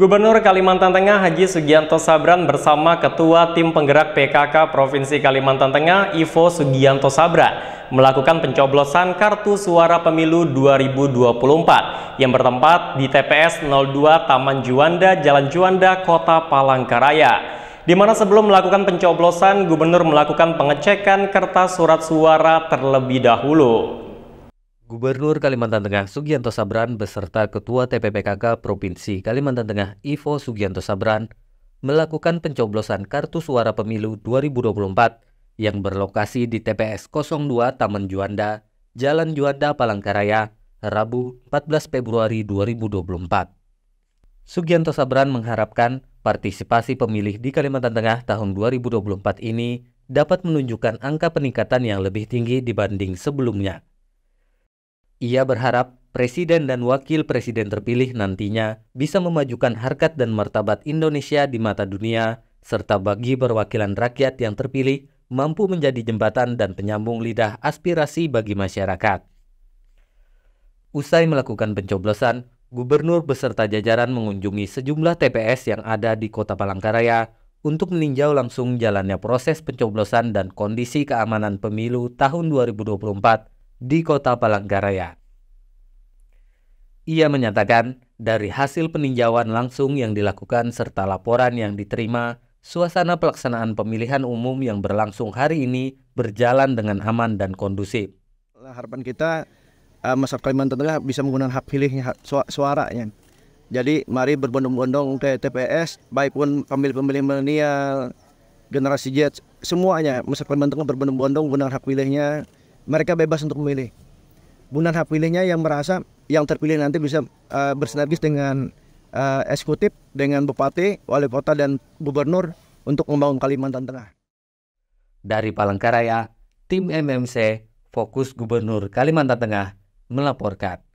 Gubernur Kalimantan Tengah Haji Sugianto Sabran bersama Ketua Tim Penggerak PKK Provinsi Kalimantan Tengah Ivo Sugianto Sabran melakukan pencoblosan kartu suara pemilu 2024 yang bertempat di TPS 02 Taman Juanda, Jalan Juanda, Kota Palangkaraya. Di mana sebelum melakukan pencoblosan, Gubernur melakukan pengecekan kertas surat suara terlebih dahulu. Gubernur Kalimantan Tengah Sugianto Sabran beserta Ketua TPPKK Provinsi Kalimantan Tengah Ivo Sugianto Sabran melakukan pencoblosan kartu suara pemilu 2024 yang berlokasi di TPS 02 Taman Juanda, Jalan Juanda Palangkaraya, Rabu 14 Februari 2024. Sugianto Sabran mengharapkan partisipasi pemilih di Kalimantan Tengah tahun 2024 ini dapat menunjukkan angka peningkatan yang lebih tinggi dibanding sebelumnya. Ia berharap presiden dan wakil presiden terpilih nantinya bisa memajukan harkat dan martabat Indonesia di mata dunia, serta bagi perwakilan rakyat yang terpilih mampu menjadi jembatan dan penyambung lidah aspirasi bagi masyarakat. Usai melakukan pencoblosan, gubernur beserta jajaran mengunjungi sejumlah TPS yang ada di Kota Palangkaraya untuk meninjau langsung jalannya proses pencoblosan dan kondisi keamanan pemilu tahun 2024 di Kota Palangkaraya. Ia menyatakan, dari hasil peninjauan langsung yang dilakukan serta laporan yang diterima, suasana pelaksanaan pemilihan umum yang berlangsung hari ini berjalan dengan aman dan kondusif. Harapan kita uh, eh, masyarakat Kalimantan Tengah bisa menggunakan hak pilihnya, hak suaranya. Jadi mari berbondong-bondong ke TPS, baik pun pemilih-pemilih milenial, generasi Z, semuanya masyarakat Kalimantan Tengah berbondong-bondong menggunakan hak pilihnya, mereka bebas untuk memilih. Bundan hak pilihnya yang merasa yang terpilih nanti bisa uh, bersinergis dengan uh, eksekutif, dengan bupati, wali kota dan gubernur untuk membangun Kalimantan Tengah. Dari Palangkaraya, tim MMC fokus Gubernur Kalimantan Tengah melaporkan.